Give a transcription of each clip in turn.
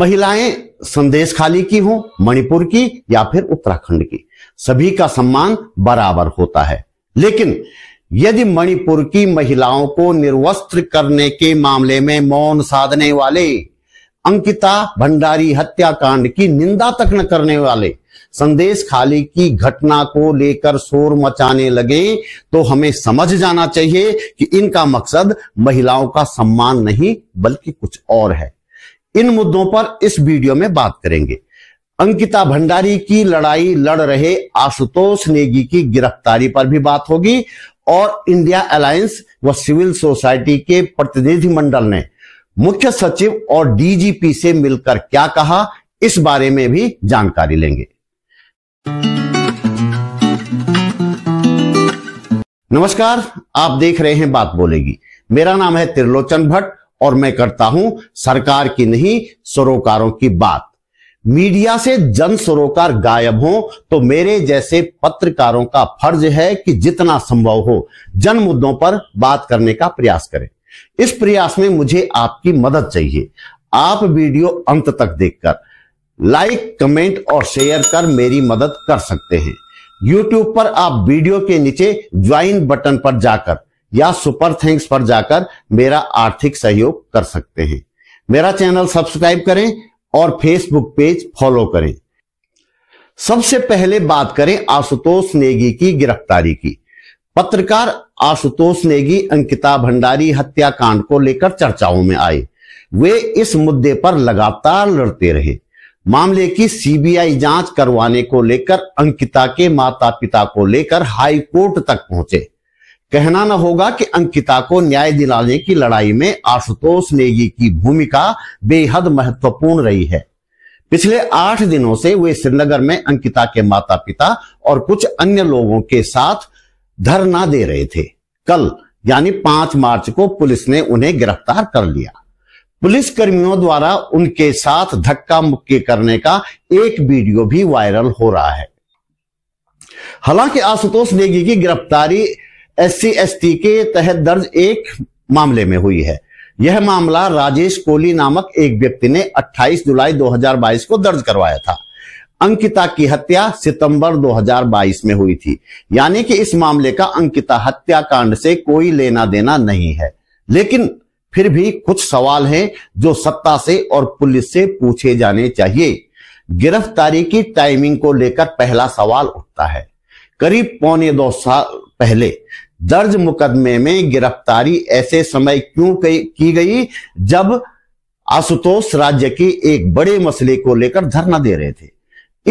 महिलाएं संदेश खाली की हो मणिपुर की या फिर उत्तराखंड की सभी का सम्मान बराबर होता है लेकिन यदि मणिपुर की महिलाओं को निर्वस्त्र करने के मामले में मौन साधने वाले अंकिता भंडारी हत्याकांड की निंदा तक न करने वाले संदेश खाली की घटना को लेकर शोर मचाने लगे तो हमें समझ जाना चाहिए कि इनका मकसद महिलाओं का सम्मान नहीं बल्कि कुछ और है इन मुद्दों पर इस वीडियो में बात करेंगे अंकिता भंडारी की लड़ाई लड़ रहे आशुतोष नेगी की गिरफ्तारी पर भी बात होगी और इंडिया अलायंस व सिविल सोसाइटी के प्रतिनिधि मंडल ने मुख्य सचिव और डीजीपी से मिलकर क्या कहा इस बारे में भी जानकारी लेंगे नमस्कार आप देख रहे हैं बात बोलेगी मेरा नाम है त्रिलोचन भट्ट और मैं करता हूं सरकार की नहीं सरोकारों की बात मीडिया से जन सरोकार गायब हो तो मेरे जैसे पत्रकारों का फर्ज है कि जितना संभव हो जन मुद्दों पर बात करने का प्रयास करें इस प्रयास में मुझे आपकी मदद चाहिए आप वीडियो अंत तक देखकर लाइक कमेंट और शेयर कर मेरी मदद कर सकते हैं YouTube पर आप वीडियो के नीचे ज्वाइन बटन पर जाकर या सुपर थैंक्स पर जाकर मेरा आर्थिक सहयोग कर सकते हैं मेरा चैनल सब्सक्राइब करें और फेसबुक पेज फॉलो करें सबसे पहले बात करें आशुतोष नेगी की गिरफ्तारी की पत्रकार आशुतोष नेगी अंकिता भंडारी हत्याकांड को लेकर चर्चाओं में आए वे इस मुद्दे पर लगातार लड़ते रहे मामले की सीबीआई जांच करवाने को लेकर अंकिता के माता पिता को लेकर हाईकोर्ट तक पहुंचे कहना न होगा कि अंकिता को न्याय दिलाने की लड़ाई में आशुतोष नेगी की भूमिका बेहद महत्वपूर्ण रही है पिछले आठ दिनों से वे श्रीनगर में अंकिता के माता पिता और कुछ अन्य लोगों के साथ धरना दे रहे थे कल यानी पांच मार्च को पुलिस ने उन्हें गिरफ्तार कर लिया पुलिस कर्मियों द्वारा उनके साथ धक्का मुक्की करने का एक वीडियो भी वायरल हो रहा है हालांकि आशुतोष नेगी की गिरफ्तारी एस सी के तहत दर्ज एक मामले में हुई है यह मामला राजेश कोहली नामक एक व्यक्ति ने 28 जुलाई 2022 को दर्ज करवाया था अंकिता की हत्या सितंबर 2022 में हुई थी यानी कि इस मामले का अंकिता हत्याकांड से कोई लेना देना नहीं है लेकिन फिर भी कुछ सवाल हैं जो सत्ता से और पुलिस से पूछे जाने चाहिए गिरफ्तारी की टाइमिंग को लेकर पहला सवाल उठता है करीब पौने दो साल पहले दर्ज मुकदमे में गिरफ्तारी ऐसे समय क्यों की गई जब आशुतोष राज्य के एक बड़े मसले को लेकर धरना दे रहे थे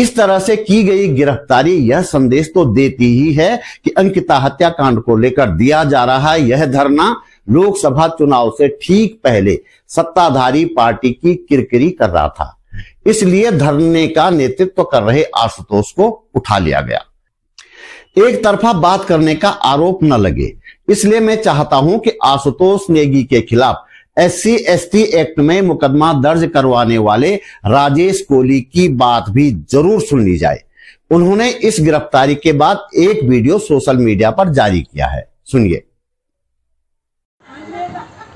इस तरह से की गई गिरफ्तारी यह संदेश तो देती ही है कि अंकिता हत्याकांड को लेकर दिया जा रहा है यह धरना लोकसभा चुनाव से ठीक पहले सत्ताधारी पार्टी की किरकिरी कर रहा था इसलिए धरने का नेतृत्व कर रहे आशुतोष को उठा लिया गया एक तरफा बात करने का आरोप न लगे इसलिए मैं चाहता हूं कि आशुतोष नेगी के खिलाफ एस सी एक्ट में मुकदमा दर्ज करवाने वाले राजेश कोहली की बात भी जरूर सुन ली जाए उन्होंने इस गिरफ्तारी के बाद एक वीडियो सोशल मीडिया पर जारी किया है सुनिए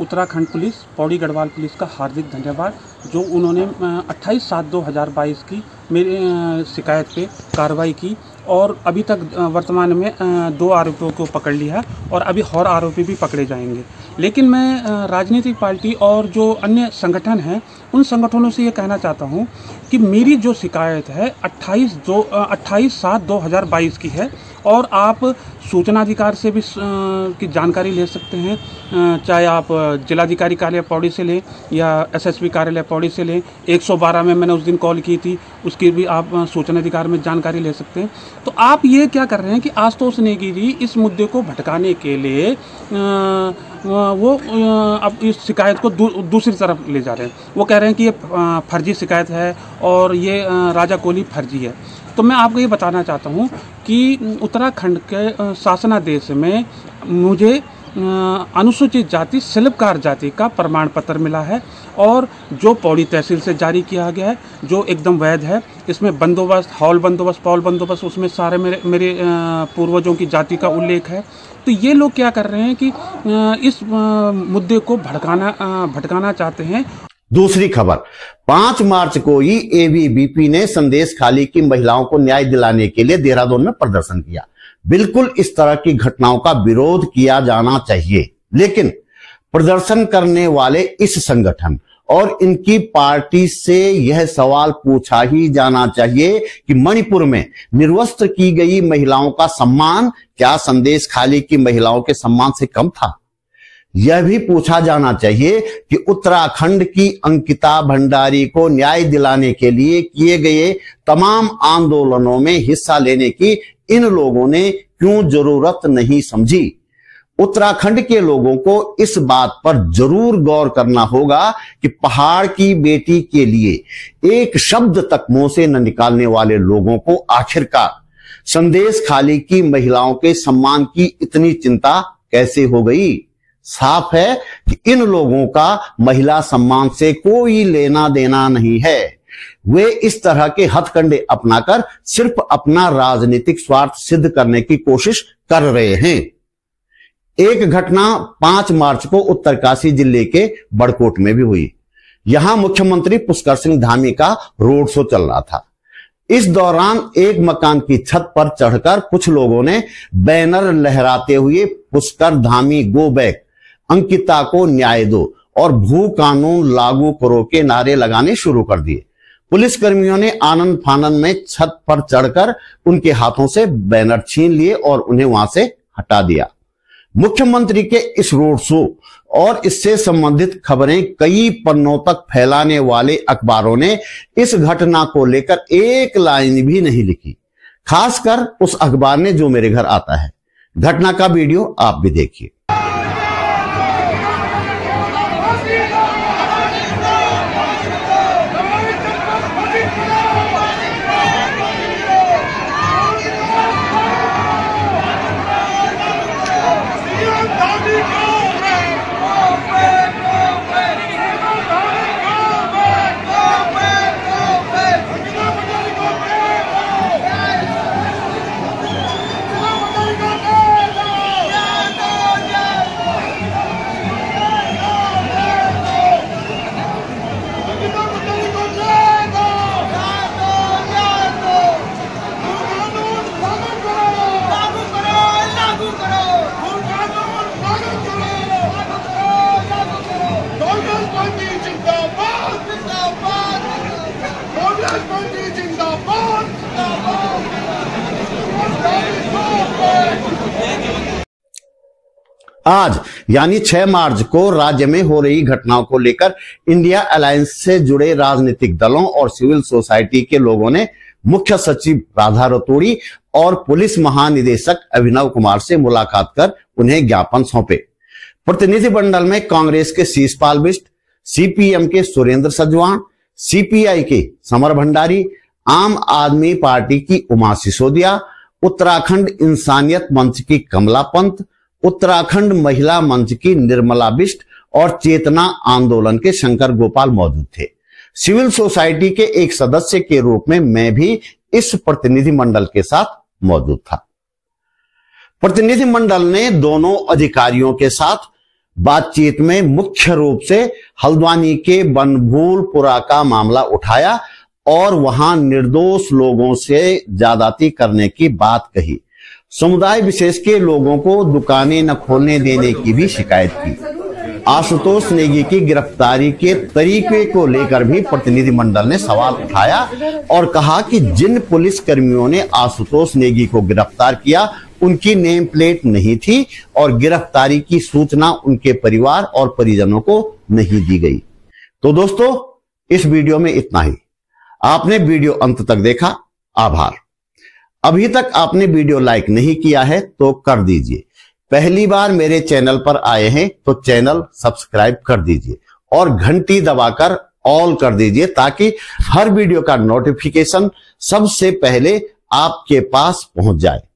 उत्तराखंड पुलिस पौड़ी गढ़वाल पुलिस का हार्दिक धन्यवाद जो उन्होंने 28 सात 2022 की मेरे शिकायत पे कार्रवाई की और अभी तक वर्तमान में दो आरोपियों को पकड़ लिया और अभी और आरोपी भी पकड़े जाएंगे लेकिन मैं राजनीतिक पार्टी और जो अन्य संगठन हैं उन संगठनों से ये कहना चाहता हूँ कि मेरी जो शिकायत है 28 दो अट्ठाईस सात दो की है और आप सूचनाधिकार से भी की जानकारी ले सकते हैं चाहे आप जिलाधिकारी कार्यालय पौड़ी से लें या एसएसपी कार्यालय पौड़ी से लें 112 में मैंने उस दिन कॉल की थी उसकी भी आप सूचनाधिकार में जानकारी ले सकते हैं तो आप ये क्या कर रहे हैं कि आशुतोष नेगी इस मुद्दे को भटकाने के लिए वो अब इस शिकायत को दू, दूसरी तरफ ले जा रहे हैं वो कह रहे हैं कि ये फर्जी शिकायत है और ये राजा कोहली फर्जी है तो मैं आपको ये बताना चाहता हूँ कि उत्तराखंड के शासनादेश में मुझे अनुसूचित जाति शिल्पकार जाति का प्रमाण पत्र मिला है और जो पौड़ी तहसील से जारी किया गया है जो एकदम वैध है इसमें बंदोबस्त हॉल बंदोबस्त पॉल बंदोबस्त उसमें सारे मेरे मेरे पूर्वजों की जाति का उल्लेख है तो ये लोग क्या कर रहे हैं कि इस मुद्दे को भड़काना भटकाना चाहते हैं दूसरी खबर पांच मार्च को ही एबीवीपी ने संदेश खाली की महिलाओं को न्याय दिलाने के लिए देहरादून में प्रदर्शन किया बिल्कुल इस तरह की घटनाओं का विरोध किया जाना चाहिए लेकिन प्रदर्शन करने वाले इस संगठन और इनकी पार्टी से यह सवाल पूछा ही जाना चाहिए कि मणिपुर में निर्वस्त्र की गई महिलाओं का सम्मान क्या संदेश खाली की महिलाओं के सम्मान से कम था यह भी पूछा जाना चाहिए कि उत्तराखंड की अंकिता भंडारी को न्याय दिलाने के लिए किए गए तमाम आंदोलनों में हिस्सा लेने की इन लोगों ने क्यों जरूरत नहीं समझी उत्तराखंड के लोगों को इस बात पर जरूर गौर करना होगा कि पहाड़ की बेटी के लिए एक शब्द तक मुंह से न निकालने वाले लोगों को आखिरकार संदेश खाली की महिलाओं के सम्मान की इतनी चिंता कैसे हो गई साफ है कि इन लोगों का महिला सम्मान से कोई लेना देना नहीं है वे इस तरह के हथकंडे अपनाकर सिर्फ अपना राजनीतिक स्वार्थ सिद्ध करने की कोशिश कर रहे हैं एक घटना पांच मार्च को उत्तरकाशी जिले के बड़कोट में भी हुई यहां मुख्यमंत्री पुष्कर सिंह धामी का रोड शो चल रहा था इस दौरान एक मकान की छत पर चढ़कर कुछ लोगों ने बैनर लहराते हुए पुष्कर धामी गो बैक अंकिता को न्याय दो और भू कानून लागू करो के नारे लगाने शुरू कर दिए पुलिस कर्मियों ने आनंद फानंद में छत पर चढ़कर उनके हाथों से बैनर छीन लिए और उन्हें वहां से हटा दिया मुख्यमंत्री के इस रोड शो और इससे संबंधित खबरें कई पन्नों तक फैलाने वाले अखबारों ने इस घटना को लेकर एक लाइन भी नहीं लिखी खासकर उस अखबार ने जो मेरे घर आता है घटना का वीडियो आप भी देखिए आज यानी 6 मार्च को राज्य में हो रही घटनाओं को लेकर इंडिया अलायंस से जुड़े राजनीतिक दलों और सिविल सोसाइटी के लोगों ने मुख्य सचिव राधा रतोड़ी और पुलिस महानिदेशक अभिनव कुमार से मुलाकात कर उन्हें ज्ञापन सौंपे प्रतिनिधिमंडल में कांग्रेस के शीश पाल बिस्ट सीपीएम के सुरेंद्र सजवान सीपीआई के समर भंडारी आम आदमी पार्टी की उमा सिसोदिया उत्तराखंड इंसानियत मंच की कमला पंत उत्तराखंड महिला मंच की निर्मला बिस्ट और चेतना आंदोलन के शंकर गोपाल मौजूद थे सिविल सोसाइटी के एक सदस्य के रूप में मैं भी इस प्रतिनिधि मंडल के साथ मौजूद था प्रतिनिधि मंडल ने दोनों अधिकारियों के साथ बातचीत में मुख्य रूप से हल्द्वानी के बनभूलपुरा का मामला उठाया और वहां निर्दोष लोगों से ज्यादाती करने की बात कही समुदाय विशेष के लोगों को दुकानें न खोलने देने की भी शिकायत की आशुतोष नेगी की गिरफ्तारी के तरीके को लेकर भी प्रतिनिधिमंडल ने सवाल उठाया और कहा कि जिन पुलिस कर्मियों ने आशुतोष नेगी को गिरफ्तार किया उनकी नेम प्लेट नहीं थी और गिरफ्तारी की सूचना उनके परिवार और परिजनों को नहीं दी गई तो दोस्तों इस वीडियो में इतना ही आपने वीडियो अंत तक देखा आभार अभी तक आपने वीडियो लाइक नहीं किया है तो कर दीजिए पहली बार मेरे चैनल पर आए हैं तो चैनल सब्सक्राइब कर दीजिए और घंटी दबाकर ऑल कर दीजिए ताकि हर वीडियो का नोटिफिकेशन सबसे पहले आपके पास पहुंच जाए